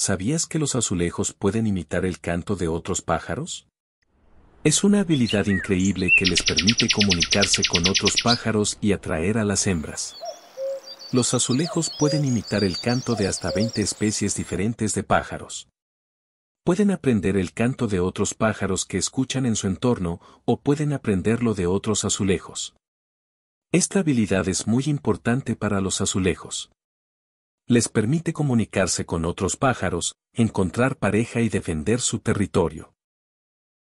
¿Sabías que los azulejos pueden imitar el canto de otros pájaros? Es una habilidad increíble que les permite comunicarse con otros pájaros y atraer a las hembras. Los azulejos pueden imitar el canto de hasta 20 especies diferentes de pájaros. Pueden aprender el canto de otros pájaros que escuchan en su entorno o pueden aprenderlo de otros azulejos. Esta habilidad es muy importante para los azulejos les permite comunicarse con otros pájaros, encontrar pareja y defender su territorio.